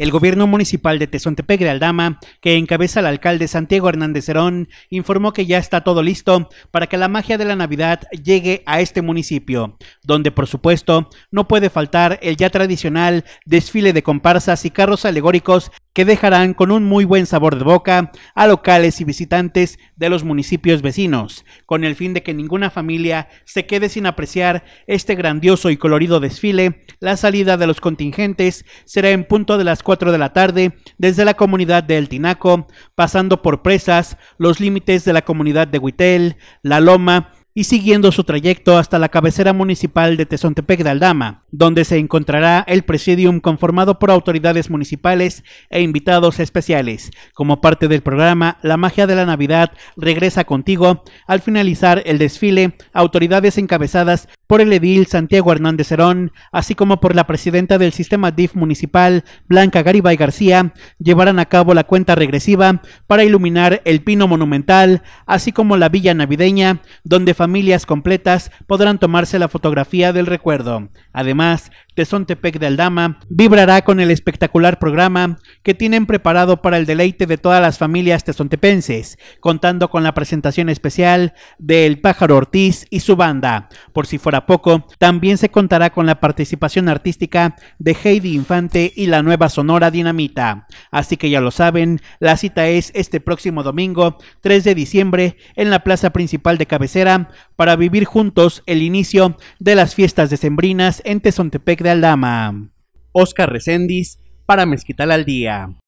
El gobierno municipal de Tezontepec Aldama, que encabeza el alcalde Santiago Hernández Cerón, informó que ya está todo listo para que la magia de la Navidad llegue a este municipio, donde por supuesto no puede faltar el ya tradicional desfile de comparsas y carros alegóricos que dejarán con un muy buen sabor de boca a locales y visitantes de los municipios vecinos, con el fin de que ninguna familia se quede sin apreciar este grandioso y colorido desfile. La salida de los contingentes será en punto de las 4 de la tarde desde la comunidad de El Tinaco, pasando por presas, los límites de la comunidad de Huitel, La Loma, y siguiendo su trayecto hasta la cabecera municipal de Tezontepec de Aldama, donde se encontrará el presidium conformado por autoridades municipales e invitados especiales. Como parte del programa La magia de la Navidad regresa contigo, al finalizar el desfile, autoridades encabezadas por el edil Santiago Hernández Cerón, así como por la presidenta del sistema DIF municipal, Blanca Garibay García, llevarán a cabo la cuenta regresiva para iluminar el Pino Monumental, así como la Villa Navideña, donde familias completas podrán tomarse la fotografía del recuerdo. Además, Tezontepec de Aldama vibrará con el espectacular programa que tienen preparado para el deleite de todas las familias tezontepenses, contando con la presentación especial del Pájaro Ortiz y su banda. Por si fuera poco, también se contará con la participación artística de Heidi Infante y la nueva Sonora Dinamita. Así que ya lo saben, la cita es este próximo domingo, 3 de diciembre, en la plaza principal de Cabecera, para vivir juntos el inicio de las fiestas decembrinas en Tezontepec de Aldama. Oscar Recendis para Mezquital al Día.